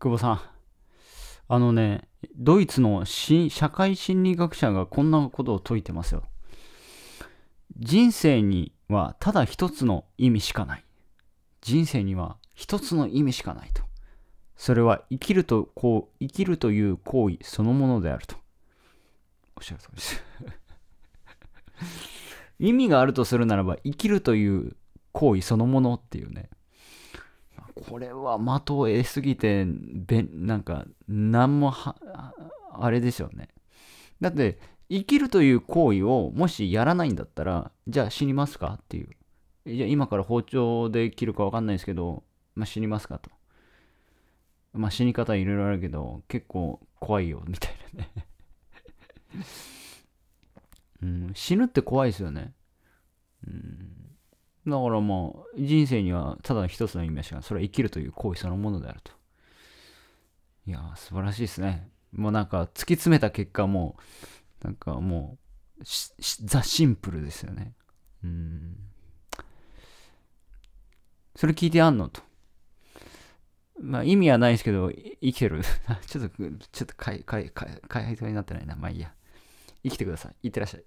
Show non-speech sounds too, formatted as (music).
久保さん。あのね、ドイツの社会心理学者がこんなことを説いてますよ。人生にはただ一つの意味しかない。人生には一つの意味しかないと。それは生きると、こう、生きるという行為そのものであると。おっしゃる通りです (laughs) 意味があるとするならば、生きるという行為そのものっていうね。これは的を得すぎて、べなんか、何もあれですよね。だって、生きるという行為をもしやらないんだったら、じゃあ死にますかっていう。じゃあ今から包丁で切るかわかんないですけど、まあ、死にますかと。まあ、死に方いろいろあるけど、結構怖いよ、みたいなね (laughs) うん、死ぬって怖いですよね。うんだからもう人生にはただ一つの意味しかそれは生きるという行為そのものであると。いやー素晴らしいですね。もうなんか突き詰めた結果もうなんかもうザ・シンプルですよね。うん。それ聞いてあんのと。まあ意味はないですけど、生きてる。(laughs) ちょっと、ちょっとかい、かい、かい、開発になってないな。まあいいや。生きてください。いってらっしゃい。